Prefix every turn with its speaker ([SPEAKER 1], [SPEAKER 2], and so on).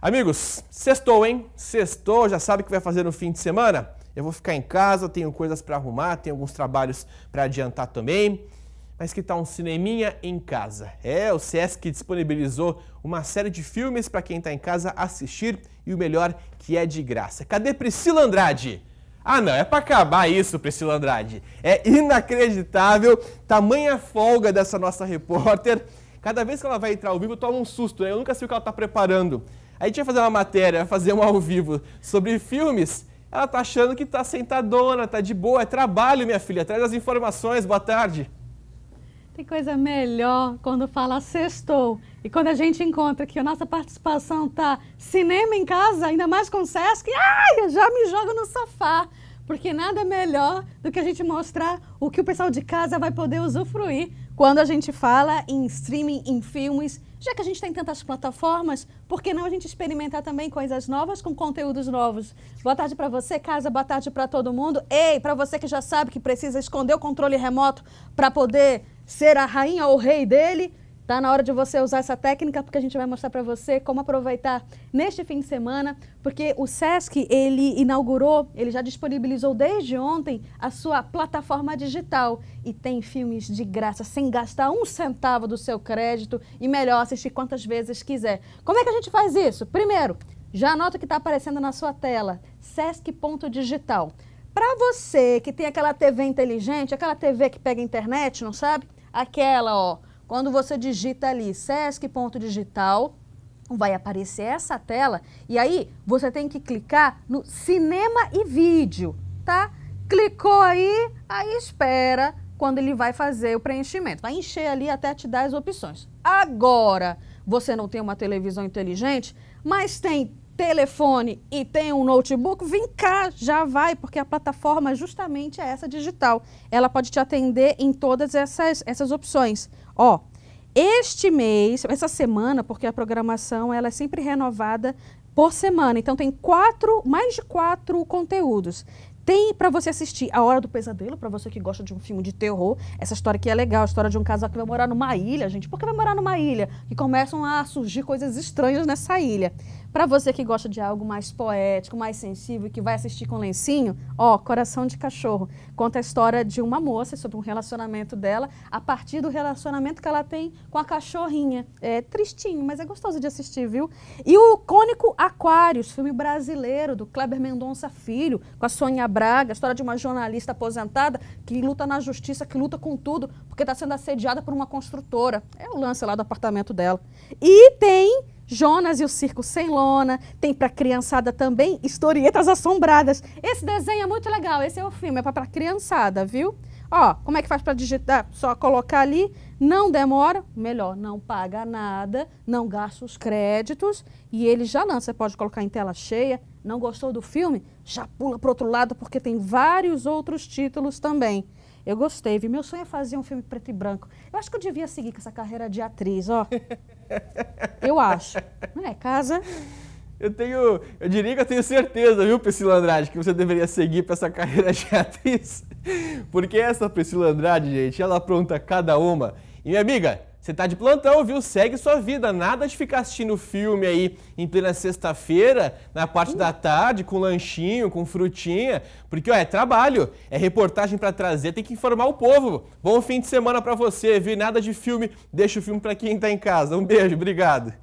[SPEAKER 1] Amigos, sextou, hein? Sextou, já sabe o que vai fazer no fim de semana? Eu vou ficar em casa, tenho coisas para arrumar, tenho alguns trabalhos para adiantar também. Mas que tal um cineminha em casa? É, o SESC disponibilizou uma série de filmes para quem está em casa assistir e o melhor que é de graça. Cadê Priscila Andrade? Ah, não, é para acabar isso, Priscila Andrade. É inacreditável tamanha folga dessa nossa repórter. Cada vez que ela vai entrar ao vivo, toma um susto, né? Eu nunca sei o que ela está preparando. A gente vai fazer uma matéria, fazer um ao vivo sobre filmes. Ela tá achando que tá sentadona, tá de boa, é trabalho, minha filha. Traz as informações, boa tarde.
[SPEAKER 2] Tem coisa melhor quando fala sextou. E quando a gente encontra que a nossa participação tá cinema em casa, ainda mais com o Sesc, ai, já me jogo no sofá. Porque nada melhor do que a gente mostrar o que o pessoal de casa vai poder usufruir quando a gente fala em streaming, em filmes. Já que a gente tem tantas plataformas, por que não a gente experimentar também coisas novas com conteúdos novos? Boa tarde para você, casa, boa tarde para todo mundo. Ei, para você que já sabe que precisa esconder o controle remoto para poder ser a rainha ou o rei dele, Tá na hora de você usar essa técnica porque a gente vai mostrar para você como aproveitar neste fim de semana, porque o SESC ele inaugurou, ele já disponibilizou desde ontem a sua plataforma digital e tem filmes de graça sem gastar um centavo do seu crédito e melhor assistir quantas vezes quiser. Como é que a gente faz isso? Primeiro, já anota o que está aparecendo na sua tela, sesc.digital. Para você que tem aquela TV inteligente, aquela TV que pega internet, não sabe? Aquela, ó, quando você digita ali sesc.digital, vai aparecer essa tela e aí você tem que clicar no cinema e vídeo, tá? Clicou aí, aí espera quando ele vai fazer o preenchimento. Vai encher ali até te dar as opções. Agora, você não tem uma televisão inteligente, mas tem telefone e tem um notebook, vem cá, já vai, porque a plataforma justamente é essa digital. Ela pode te atender em todas essas, essas opções. Ó, este mês, essa semana, porque a programação ela é sempre renovada por semana, então tem quatro, mais de quatro conteúdos. Tem para você assistir A Hora do Pesadelo, para você que gosta de um filme de terror. Essa história aqui é legal, a história de um casal que vai morar numa ilha, gente. Por que vai morar numa ilha? Que começam a surgir coisas estranhas nessa ilha. Para você que gosta de algo mais poético, mais sensível, que vai assistir com lencinho, ó, Coração de Cachorro. Conta a história de uma moça sobre um relacionamento dela, a partir do relacionamento que ela tem com a cachorrinha. É tristinho, mas é gostoso de assistir, viu? E o cônico Aquários, filme brasileiro do Kleber Mendonça Filho, com a Sônia Braga, a história de uma jornalista aposentada que luta na justiça, que luta com tudo, porque está sendo assediada por uma construtora. É o lance lá do apartamento dela. E tem Jonas e o Circo Sem Lona, tem para criançada também Historietas Assombradas. Esse desenho é muito legal, esse é o filme, é para criançada, viu? Ó, como é que faz para digitar? Só colocar ali, não demora, melhor, não paga nada, não gasta os créditos e ele já lança. Você pode colocar em tela cheia. Não gostou do filme? Já pula para outro lado porque tem vários outros títulos também. Eu gostei, viu? Meu sonho é fazer um filme preto e branco. Eu acho que eu devia seguir com essa carreira de atriz, ó. Eu acho. É, casa.
[SPEAKER 1] Eu tenho, eu diria que eu tenho certeza, viu, Priscila Andrade, que você deveria seguir para essa carreira de atriz. Porque essa Priscila Andrade, gente, ela apronta cada uma. E minha amiga, você tá de plantão, viu? Segue sua vida. Nada de ficar assistindo filme aí em plena sexta-feira, na parte da tarde, com lanchinho, com frutinha. Porque, ó, é trabalho, é reportagem para trazer, tem que informar o povo. Bom fim de semana para você, viu? Nada de filme, deixa o filme para quem tá em casa. Um beijo, obrigado.